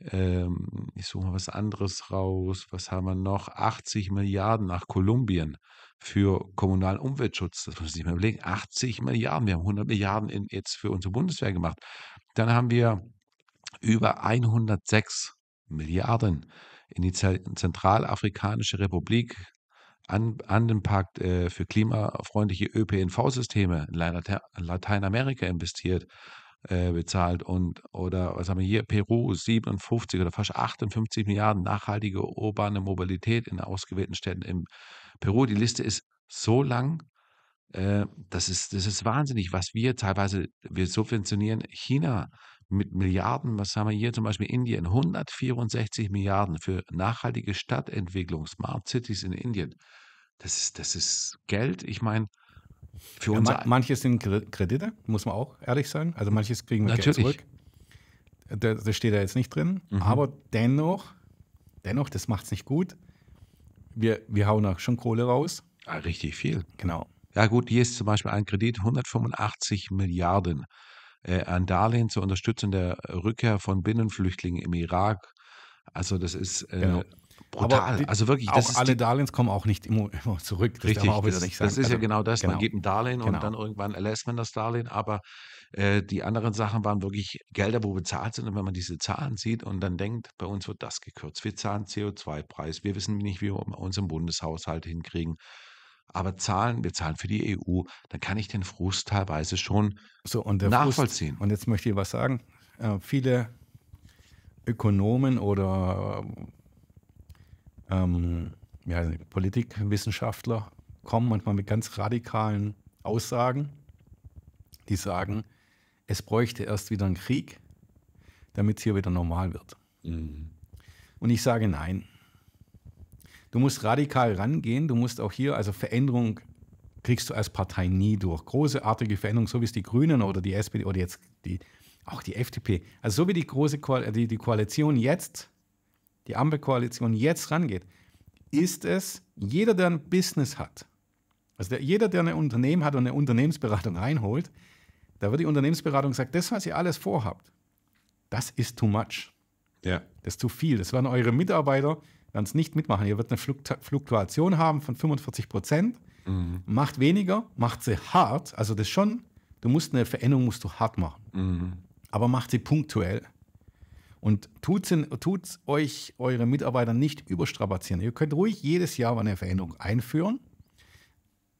Speaker 2: ähm, ich suche mal was anderes raus. Was haben wir noch? 80 Milliarden nach Kolumbien für kommunalen Umweltschutz. Das muss man sich mal überlegen. 80 Milliarden. Wir haben 100 Milliarden in, jetzt für unsere Bundeswehr gemacht. Dann haben wir über 106 Milliarden in die Zentralafrikanische Republik, an, an den Pakt äh, für klimafreundliche ÖPNV-Systeme in Lateinamerika investiert. Äh, bezahlt und oder was haben wir hier? Peru 57 oder fast 58 Milliarden nachhaltige urbane Mobilität in ausgewählten Städten in Peru. Die Liste ist so lang, äh, das ist das ist wahnsinnig, was wir teilweise wir subventionieren China mit Milliarden. Was haben wir hier zum Beispiel Indien? 164 Milliarden für nachhaltige Stadtentwicklung, Smart Cities in Indien. Das ist das ist Geld. Ich meine für ja, man, manches sind Kredite, muss man auch
Speaker 1: ehrlich sein. Also manches kriegen wir Natürlich. zurück. Das, das steht da jetzt nicht drin. Mhm. Aber dennoch,
Speaker 2: dennoch, das macht es nicht gut. Wir, wir hauen auch schon Kohle raus. Ja, ah, richtig viel. Genau. Ja gut, hier ist zum Beispiel ein Kredit 185 Milliarden. Äh, Darlehen zur Unterstützung der Rückkehr von Binnenflüchtlingen im Irak. Also das ist äh, genau brutal. Die, also wirklich. Auch alle
Speaker 1: Darlehens kommen auch nicht immer, immer zurück. Das richtig, das, das, ist also, ja genau das. Genau. Man gibt
Speaker 2: ein Darlehen genau. und dann irgendwann erlässt man das Darlehen. Aber äh, die anderen Sachen waren wirklich Gelder, wo bezahlt sind. Und wenn man diese Zahlen sieht und dann denkt, bei uns wird das gekürzt. Wir zahlen CO2-Preis. Wir wissen nicht, wie wir uns im Bundeshaushalt hinkriegen. Aber zahlen, wir zahlen für die EU, dann kann ich den Frust teilweise schon so, und nachvollziehen. Frust, und jetzt möchte ich was sagen. Äh, viele Ökonomen oder
Speaker 1: ähm, ja, Politikwissenschaftler kommen manchmal mit ganz radikalen Aussagen, die sagen, es bräuchte erst wieder einen Krieg, damit es hier wieder normal wird. Mhm. Und ich sage nein. Du musst radikal rangehen, du musst auch hier, also Veränderung kriegst du als Partei nie durch. Großartige Veränderung, so wie es die Grünen oder die SPD oder jetzt die, auch die FDP, also so wie die große Koal die, die Koalition jetzt die Ampelkoalition jetzt rangeht, ist es, jeder, der ein Business hat, also der, jeder, der ein Unternehmen hat und eine Unternehmensberatung reinholt, da wird die Unternehmensberatung sagen, das, was ihr alles vorhabt, das ist too much. Ja. Das ist zu viel. Das werden eure Mitarbeiter werden nicht mitmachen. Ihr werdet eine Fluktuation haben von 45 Prozent. Mhm. Macht weniger, macht sie hart. Also das schon, du musst eine Veränderung musst du hart machen. Mhm. Aber macht sie punktuell. Und tut euch eure Mitarbeiter nicht überstrapazieren. Ihr könnt ruhig jedes Jahr eine Veränderung einführen.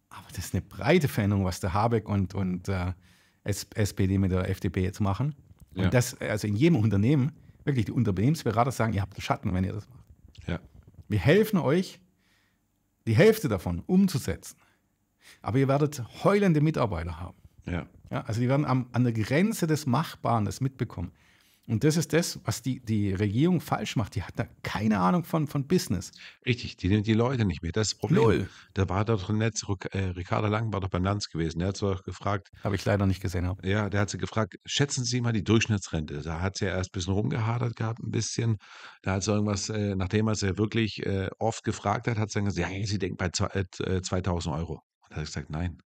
Speaker 1: Aber das ist eine breite Veränderung, was der Habeck und, und äh, SPD mit der FDP jetzt machen. Ja. Und das, also in jedem Unternehmen, wirklich die Unternehmensberater sagen, ihr habt einen Schatten, wenn ihr das macht. Ja. Wir helfen euch, die Hälfte davon umzusetzen. Aber ihr werdet heulende Mitarbeiter haben. Ja. also die werden am, an der Grenze des Machbaren das mitbekommen. Und das ist das, was die, die Regierung falsch macht. Die hat da
Speaker 2: keine Ahnung von, von Business. Richtig, die nimmt die Leute nicht mehr. Das ist das Problem. Null. Da war doch ein Netz, äh, Ricardo Lang war doch beim Lanz gewesen. Der hat so gefragt. Habe ich leider nicht gesehen. Hab. Ja, der hat sie gefragt, schätzen Sie mal die Durchschnittsrente. Da hat sie ja erst ein bisschen rumgehadert gehabt, ein bisschen. Da hat sie irgendwas, äh, nachdem er sie ja wirklich äh, oft gefragt hat, hat sie dann gesagt, ja, sie denkt bei 2000 äh, äh, Euro. Und da hat er gesagt, nein,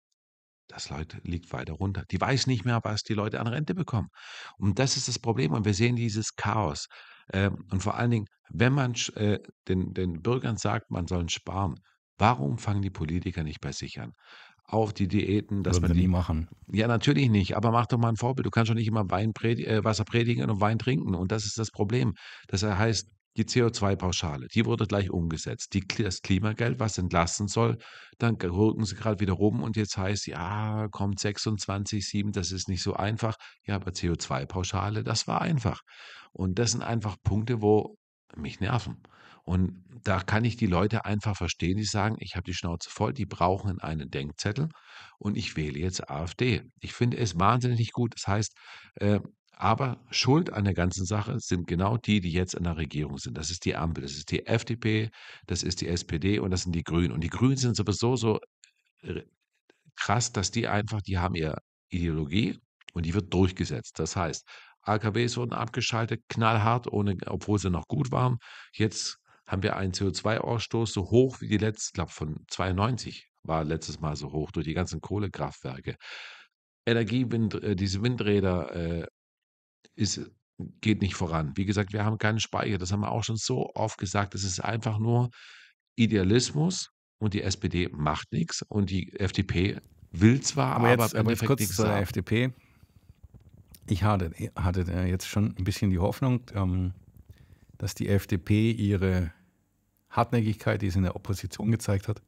Speaker 2: das Leute liegt weiter runter. Die weiß nicht mehr, was die Leute an Rente bekommen. Und das ist das Problem. Und wir sehen dieses Chaos. Ähm, und vor allen Dingen, wenn man äh, den, den Bürgern sagt, man soll sparen, warum fangen die Politiker nicht bei sich an? Auch die Diäten, dass Würden man die nie machen. Ja, natürlich nicht. Aber mach doch mal ein Vorbild. Du kannst doch nicht immer Wein predi äh, Wasser predigen und Wein trinken. Und das ist das Problem. Das heißt, die CO2-Pauschale, die wurde gleich umgesetzt. Die, das Klimageld, was entlasten soll, dann rücken sie gerade wieder rum und jetzt heißt, ja, kommt 26, 7, das ist nicht so einfach. Ja, aber CO2-Pauschale, das war einfach. Und das sind einfach Punkte, wo mich nerven. Und da kann ich die Leute einfach verstehen, die sagen, ich habe die Schnauze voll, die brauchen einen Denkzettel und ich wähle jetzt AfD. Ich finde es wahnsinnig gut. Das heißt, äh, aber Schuld an der ganzen Sache sind genau die, die jetzt in der Regierung sind. Das ist die Ampel, das ist die FDP, das ist die SPD und das sind die Grünen. Und die Grünen sind sowieso so äh, krass, dass die einfach, die haben ihre Ideologie und die wird durchgesetzt. Das heißt, AKWs wurden abgeschaltet, knallhart, ohne, obwohl sie noch gut waren. Jetzt haben wir einen CO2-Ausstoß so hoch wie die letzte, ich glaube von 92 war letztes Mal so hoch durch die ganzen Kohlekraftwerke. Energie, äh, diese Windräder, äh, ist, äh, geht nicht voran. Wie gesagt, wir haben keinen Speicher. Das haben wir auch schon so oft gesagt. Das ist einfach nur Idealismus und die SPD macht nichts und die FDP will zwar, aber, jetzt, aber aber Endeffekt kurz nichts zur sagen. FDP.
Speaker 1: Ich hatte, hatte äh, jetzt schon ein bisschen die Hoffnung, ähm, dass die FDP ihre Hartnäckigkeit, die sie in der Opposition gezeigt hat,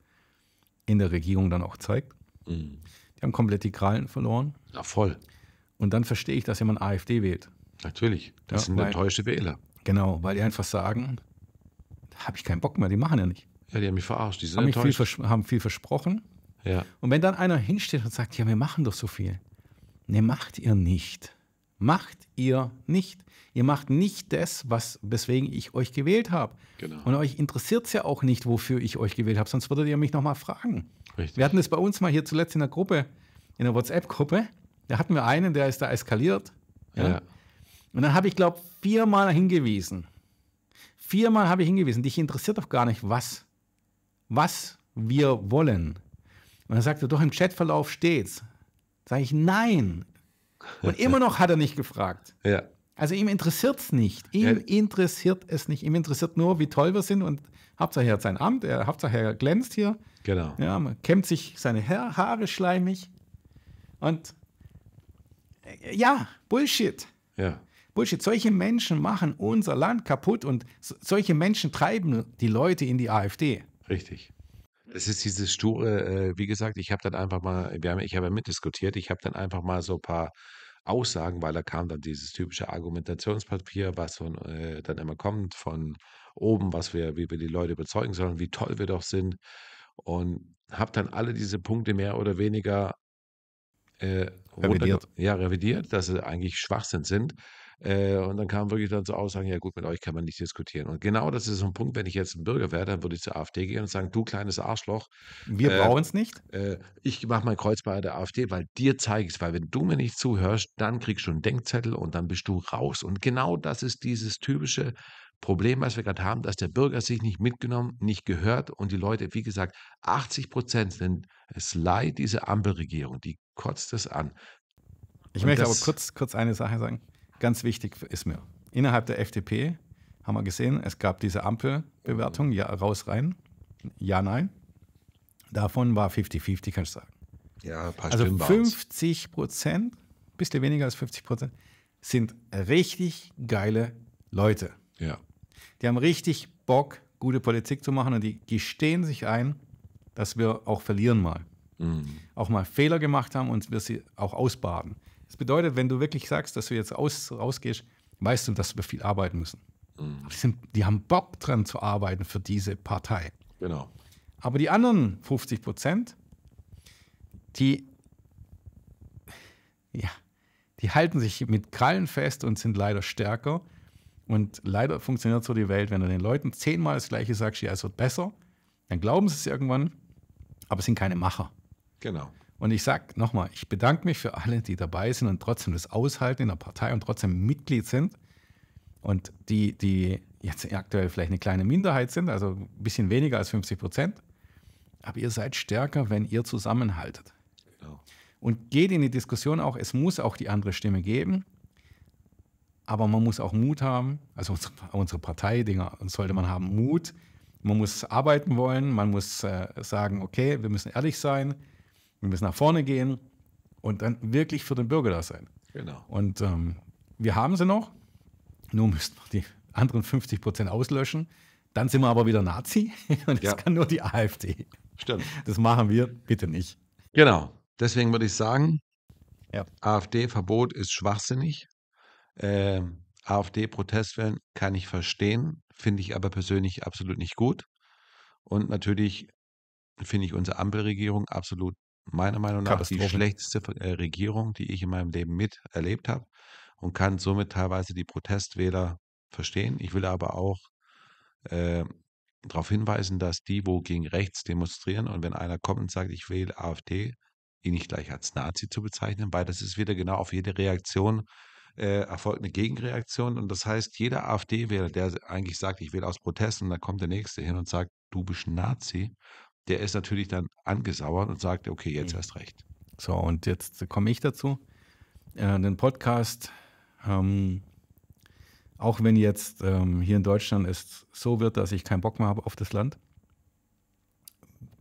Speaker 1: in der Regierung dann auch zeigt. Mhm. Die haben komplett die Krallen verloren. Ja, voll. Und dann verstehe ich, dass jemand AfD wählt. Natürlich, das ja, sind weil,
Speaker 2: enttäuschte Wähler.
Speaker 1: Genau, weil die einfach sagen, da habe ich keinen Bock mehr, die machen ja nicht. Ja, die haben mich verarscht, die sind haben enttäuscht. Viel haben viel versprochen. Ja. Und wenn dann einer hinsteht und sagt, ja, wir machen doch so viel. Ne, macht ihr nicht. Macht ihr nicht. Ihr macht nicht das, was, weswegen ich euch gewählt habe. Genau. Und euch interessiert es ja auch nicht, wofür ich euch gewählt habe, sonst würdet ihr mich nochmal fragen. Richtig. Wir hatten das bei uns mal hier zuletzt in der Gruppe, in der WhatsApp-Gruppe. Da hatten wir einen, der ist da eskaliert. Ja. ja. Und dann habe ich, glaube viermal hingewiesen. Viermal habe ich hingewiesen. Dich interessiert doch gar nicht, was, was wir wollen. Und dann sagt er doch im Chatverlauf steht's. Sage ich, nein. Und immer noch hat er nicht gefragt. Ja. Also ihm interessiert es nicht. Ihm ja. interessiert es nicht. Ihm interessiert nur, wie toll wir sind und Hauptsache er hat sein Amt, er, Hauptsache er glänzt hier. Genau. Ja, man kämmt sich seine Haare schleimig und ja, Bullshit. Ja. Bullshit. Solche Menschen machen unser Land kaputt und solche
Speaker 2: Menschen treiben die Leute in die AfD. Richtig. Das ist dieses sture, äh, äh, wie gesagt, ich habe dann einfach mal, wir haben, ich habe ja mitdiskutiert, ich habe dann einfach mal so ein paar Aussagen, weil da kam dann dieses typische Argumentationspapier, was von, äh, dann immer kommt von oben, was wir, wie wir die Leute überzeugen sollen, wie toll wir doch sind. Und habe dann alle diese Punkte mehr oder weniger äh, revidiert. ja, revidiert, dass sie eigentlich Schwachsinn sind. Äh, und dann kam wirklich dann so Aussagen, ja gut, mit euch kann man nicht diskutieren. Und genau das ist so ein Punkt, wenn ich jetzt ein Bürger wäre, dann würde ich zur AfD gehen und sagen, du kleines Arschloch.
Speaker 1: Wir äh, brauchen es
Speaker 2: nicht. Äh, ich mache mein Kreuz bei der AfD, weil dir zeige ich es, weil wenn du mir nicht zuhörst, dann kriegst du einen Denkzettel und dann bist du raus. Und genau das ist dieses typische Problem, was wir gerade haben, dass der Bürger sich nicht mitgenommen, nicht gehört und die Leute, wie gesagt, 80 Prozent sind es leid, diese Ampelregierung, die kotzt es an. Ich Und möchte aber
Speaker 1: kurz, kurz eine Sache sagen. Ganz wichtig ist mir, innerhalb der FDP
Speaker 2: haben wir gesehen, es gab
Speaker 1: diese Ampelbewertung, ja, raus, rein, ja, nein. Davon war 50-50, kannst du sagen. Ja, also Stimmen 50 Prozent, ein bisschen weniger als 50 Prozent, sind richtig geile Leute. Ja. Die haben richtig Bock, gute Politik zu machen und die gestehen sich ein, dass wir auch verlieren mal mhm. auch mal Fehler gemacht haben und wir sie auch ausbaden. Das bedeutet, wenn du wirklich sagst, dass du jetzt aus, rausgehst, weißt du, dass wir viel arbeiten müssen. Mhm. Die, sind, die haben Bock dran zu arbeiten für diese Partei. Genau. Aber die anderen 50 Prozent, die, ja, die halten sich mit Krallen fest und sind leider stärker. Und leider funktioniert so die Welt, wenn du den Leuten zehnmal das Gleiche sagst, ja, es wird besser, dann glauben sie es irgendwann, aber es sind keine Macher. Genau. Und ich sage nochmal, ich bedanke mich für alle, die dabei sind und trotzdem das aushalten in der Partei und trotzdem Mitglied sind. Und die, die jetzt aktuell vielleicht eine kleine Minderheit sind, also ein bisschen weniger als 50 Prozent. Aber ihr seid stärker, wenn ihr zusammenhaltet. Genau. Und geht in die Diskussion auch, es muss auch die andere Stimme geben. Aber man muss auch Mut haben, also unsere, Parteidinger sollte man haben Mut. Man muss arbeiten wollen, man muss äh, sagen, okay, wir müssen ehrlich sein wir müssen nach vorne gehen und dann wirklich für den Bürger da sein. Genau. Und ähm, wir haben sie noch, nur müssen wir die anderen 50 Prozent auslöschen. Dann sind wir aber wieder Nazi und das ja. kann nur die AfD. Stimmt. Das machen wir bitte
Speaker 2: nicht. Genau. Deswegen würde ich sagen, ja. AfD-Verbot ist schwachsinnig. Äh, AfD-Protestwellen kann ich verstehen, finde ich aber persönlich absolut nicht gut. Und natürlich finde ich unsere Ampelregierung absolut meiner Meinung nach die schlechteste äh, Regierung, die ich in meinem Leben miterlebt habe und kann somit teilweise die Protestwähler verstehen. Ich will aber auch äh, darauf hinweisen, dass die, wo gegen rechts demonstrieren und wenn einer kommt und sagt, ich wähle AfD, ihn nicht gleich als Nazi zu bezeichnen, weil das ist wieder genau auf jede Reaktion äh, erfolgt eine Gegenreaktion und das heißt, jeder AfD-Wähler, der eigentlich sagt, ich wähle aus Protest und dann kommt der Nächste hin und sagt, du bist Nazi der ist natürlich dann angesauert und sagt, okay, jetzt mhm. erst recht.
Speaker 1: So, und jetzt komme ich dazu. Äh, den Podcast, ähm, auch wenn jetzt ähm, hier in Deutschland es so wird, dass ich keinen Bock mehr habe auf das Land,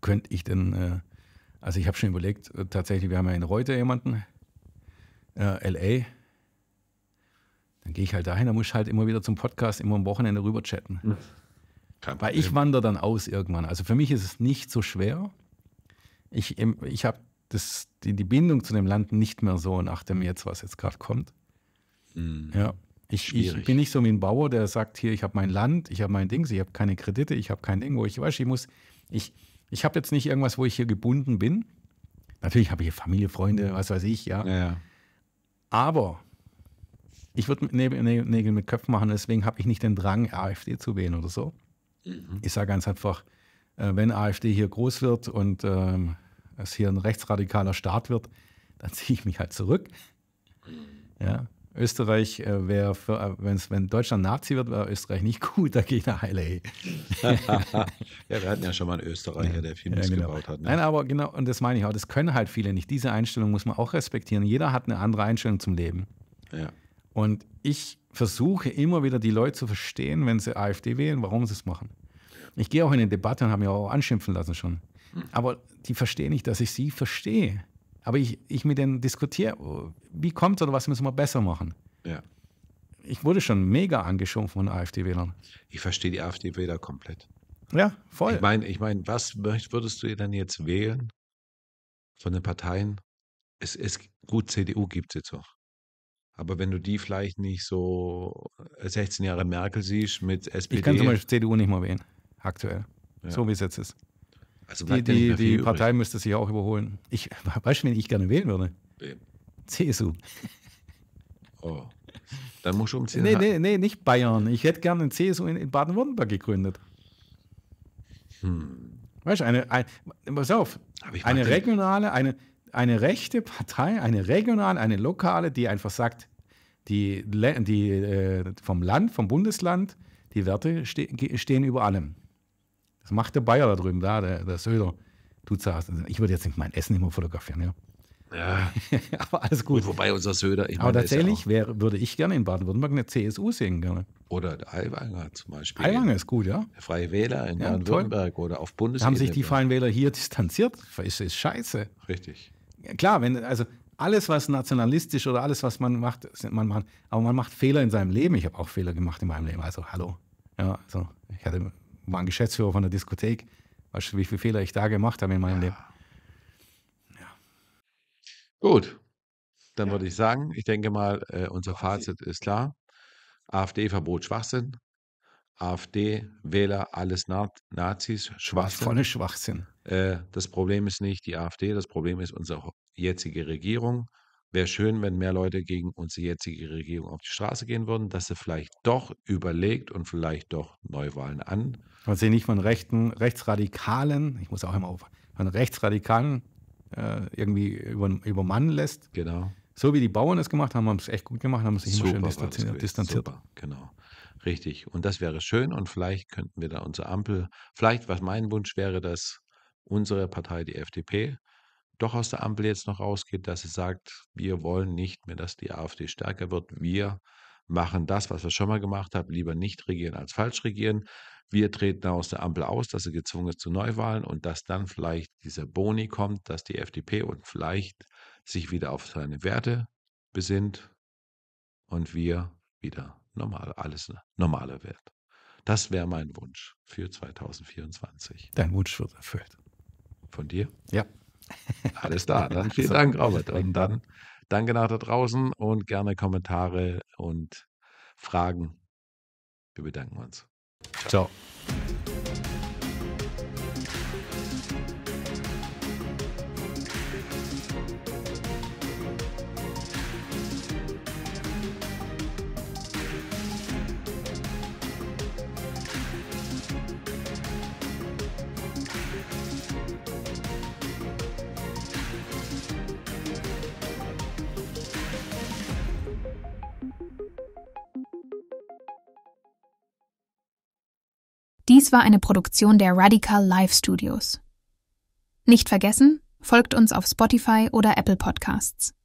Speaker 1: könnte ich denn, äh, also ich habe schon überlegt, äh, tatsächlich, wir haben ja in Reuter jemanden, äh, LA, dann gehe ich halt dahin, da muss ich halt immer wieder zum Podcast, immer am Wochenende rüber chatten. Mhm. Kein Weil ich wandere dann aus irgendwann. Also für mich ist es nicht so schwer. Ich, ich habe die, die Bindung zu dem Land nicht mehr so nach dem jetzt, was jetzt gerade kommt. Mhm. Ja. Ich, ich, bin nicht so wie ein Bauer, der sagt, hier, ich habe mein Land, ich habe mein Ding, ich habe keine Kredite, ich habe kein Ding, wo ich weiß, ich muss, ich, ich habe jetzt nicht irgendwas, wo ich hier gebunden bin. Natürlich habe ich hier Familie, Freunde, was weiß ich, ja. ja, ja. Aber ich würde Nägel mit Köpfen machen, deswegen habe ich nicht den Drang, AfD zu wählen oder so. Mhm. Ich sage ganz einfach, äh, wenn AfD hier groß wird und ähm, es hier ein rechtsradikaler Staat wird, dann ziehe ich mich halt zurück. Mhm. Ja. Österreich äh, wäre, äh, wenn's, wenn Deutschland Nazi wird, wäre Österreich nicht gut, da gehe ich nach Heile.
Speaker 2: ja, wir hatten ja schon mal einen Österreicher, der viel ja, genau. gebaut hat. Ne? Nein,
Speaker 1: aber genau, und das meine ich auch, das können halt viele nicht. Diese Einstellung muss man auch respektieren. Jeder hat eine andere Einstellung zum Leben. Ja. Und ich versuche immer wieder die Leute zu verstehen, wenn sie AfD wählen, warum sie es machen. Ich gehe auch in eine Debatte und habe mich auch anschimpfen lassen schon. Aber die verstehen nicht, dass ich sie verstehe. Aber ich, ich mit denen diskutiere, wie kommt es oder was müssen wir besser machen. Ja.
Speaker 2: Ich wurde schon mega angeschoben von AfD-Wählern. Ich verstehe die AfD-Wähler komplett. Ja, voll. Ich meine, ich mein, was würdest du denn jetzt wählen von den Parteien? Es ist gut, CDU gibt es jetzt auch. Aber wenn du die vielleicht nicht so 16 äh, Jahre Merkel siehst mit SPD. Ich kann zum Beispiel CDU
Speaker 1: nicht mal wählen, aktuell. Ja. So wie es jetzt ist. Also die, die, die Partei müsste sich auch überholen. Ich, weißt du, wen ich gerne wählen würde? Wem? CSU.
Speaker 2: Oh. Dann musst du
Speaker 1: umziehen. Nee, nee, nee, nicht Bayern. Ich hätte gerne eine CSU in, Baden-Württemberg gegründet. Hm. Weißt du, eine, ein, pass auf, eine regionale, eine, eine rechte Partei, eine regionale, eine lokale, die einfach sagt, die, die äh, vom Land, vom Bundesland, die Werte ste stehen über allem. Das macht der Bayer da drüben, da, der, der Söder. Du zahlst. Ich würde jetzt nicht mein Essen immer fotografieren, ja.
Speaker 2: Ja. aber alles gut. Und wobei unser Söder. Ich aber meine, tatsächlich
Speaker 1: ja wär, würde ich gerne in Baden-Württemberg eine CSU sehen, gerne. Oder Aiwanger zum Beispiel. Aiwanger ist gut, ja. Der Freie Wähler in ja, Baden-Württemberg oder auf Bundesebene. haben sich die Freien Wähler hier distanziert. Ist, ist scheiße. Richtig klar, wenn, also alles, was nationalistisch oder alles, was man macht, man macht, aber man macht Fehler in seinem Leben. Ich habe auch Fehler gemacht in meinem Leben. Also, hallo. Ja, also, ich hatte, war ein Geschäftsführer von der Diskothek. Weißt du, wie viele Fehler ich da gemacht habe in meinem ja. Leben?
Speaker 2: Ja. Gut. Dann ja. würde ich sagen, ich denke mal, äh, unser Fazit ist klar. AfD-Verbot Schwachsinn. AfD-Wähler alles Nazis, Schwachsinn. Volle Schwachsinn. Äh, das Problem ist nicht die AfD, das Problem ist unsere jetzige Regierung. Wäre schön, wenn mehr Leute gegen unsere jetzige Regierung auf die Straße gehen würden, dass sie vielleicht doch überlegt und vielleicht doch Neuwahlen an.
Speaker 1: Man sie nicht von rechten, rechtsradikalen, ich muss auch immer auf, von rechtsradikalen äh, irgendwie über, übermannen lässt. Genau. So wie die Bauern es gemacht haben, haben es echt gut gemacht, haben sich immer schön distanziert. distanziert. Super,
Speaker 2: genau. Richtig. Und das wäre schön und vielleicht könnten wir da unsere Ampel, vielleicht was mein Wunsch wäre, dass unsere Partei, die FDP, doch aus der Ampel jetzt noch rausgeht, dass sie sagt, wir wollen nicht mehr, dass die AfD stärker wird. Wir machen das, was wir schon mal gemacht haben, lieber nicht regieren als falsch regieren. Wir treten aus der Ampel aus, dass sie gezwungen ist zu Neuwahlen und dass dann vielleicht dieser Boni kommt, dass die FDP und vielleicht sich wieder auf seine Werte besinnt und wir wieder normal, alles normaler wird. Das wäre mein Wunsch für 2024.
Speaker 1: Dein Wunsch wird erfüllt.
Speaker 2: Von dir? Ja. Alles da. Dann vielen Dank, Robert. Und dann danke nach da draußen und gerne Kommentare und Fragen. Wir bedanken uns. Ciao. Ciao.
Speaker 1: Dies war eine Produktion der Radical Live Studios. Nicht vergessen, folgt uns auf Spotify oder Apple Podcasts.